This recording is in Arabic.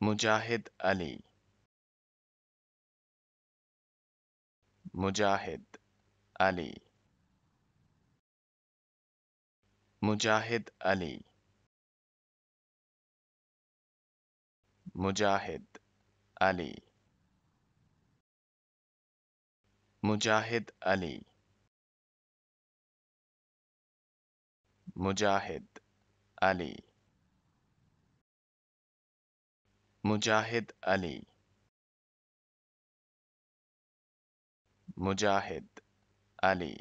مجاهد علي مجاهد علي مجاهد علي مجاهد علي مجاهد علي مجاهد علي मुजाहिद अली मुजाहिद अली